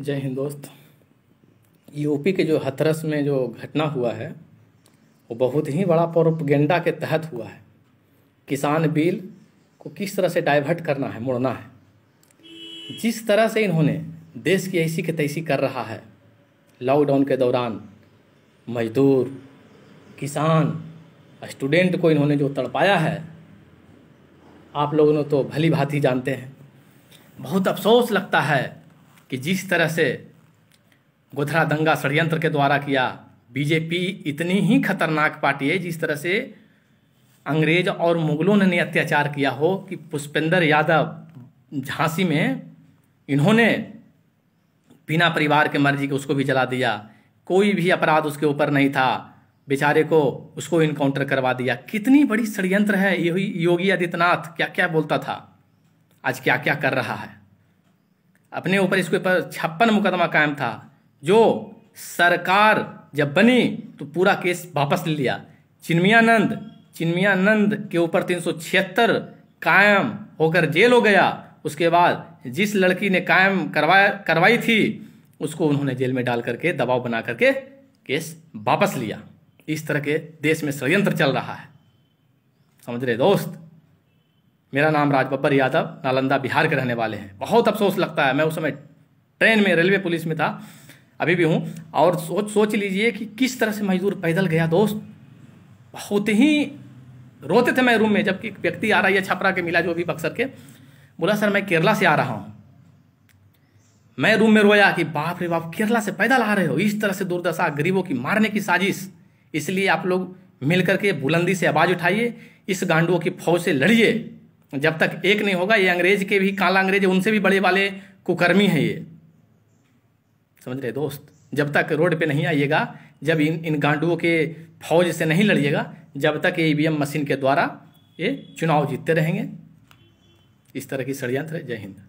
जय हिंद दोस्त यूपी के जो हथरस में जो घटना हुआ है वो बहुत ही बड़ा प्रोपगेंडा के तहत हुआ है किसान बिल को किस तरह से डाइवर्ट करना है मुड़ना है जिस तरह से इन्होंने देश की ऐसी के तैसी कर रहा है लॉकडाउन के दौरान मजदूर किसान स्टूडेंट को इन्होंने जो तड़पाया है आप लोगों ने तो भली भांति जानते हैं बहुत अफसोस लगता है कि जिस तरह से गोधरा दंगा षड्यंत्र के द्वारा किया बीजेपी इतनी ही खतरनाक पार्टी है जिस तरह से अंग्रेज और मुगलों ने अत्याचार किया हो कि पुष्पेंद्र यादव झांसी में इन्होंने बिना परिवार के मर्जी के उसको भी जला दिया कोई भी अपराध उसके ऊपर नहीं था बेचारे को उसको इनकाउंटर करवा दिया कितनी बड़ी षड्यंत्र है यही योगी आदित्यनाथ क्या क्या बोलता था आज क्या क्या कर रहा है अपने ऊपर इसके ऊपर छप्पन मुकदमा कायम था जो सरकार जब बनी तो पूरा केस वापस ले लिया चिन्मियानंद चिन्मियानंद के ऊपर तीन कायम होकर जेल हो गया उसके बाद जिस लड़की ने कायम करवाया करवाई थी उसको उन्होंने जेल में डाल करके दबाव बना करके केस वापस लिया इस तरह के देश में षडयंत्र चल रहा है समझ रहे दोस्त मेरा नाम राजबब्बर यादव नालंदा बिहार के रहने वाले हैं बहुत अफसोस लगता है मैं उस समय ट्रेन में रेलवे पुलिस में था अभी भी हूँ और सोच सोच लीजिए कि किस तरह से मजदूर पैदल गया दोस्त बहुत ही रोते थे मैं रूम में जबकि व्यक्ति आ रहा है छपरा के मिला जो भी बक्सर के बोला सर मैं केरला से आ रहा हूँ मैं रूम में रोया कि बाप रे बाप केरला से पैदल आ रहे हो इस तरह से दुर्दशा गरीबों की मारने की साजिश इसलिए आप लोग मिलकर के बुलंदी से आवाज़ उठाइए इस गांडुओं की फौज से लड़िए जब तक एक नहीं होगा ये अंग्रेज के भी काला अंग्रेज उनसे भी बड़े वाले कुकर्मी हैं ये समझ रहे दोस्त जब तक रोड पे नहीं आइएगा जब इन इन गांडुओं के फौज से नहीं लड़िएगा जब तक ये ई e मशीन के द्वारा ये चुनाव जीतते रहेंगे इस तरह की षडयंत्र जय हिंद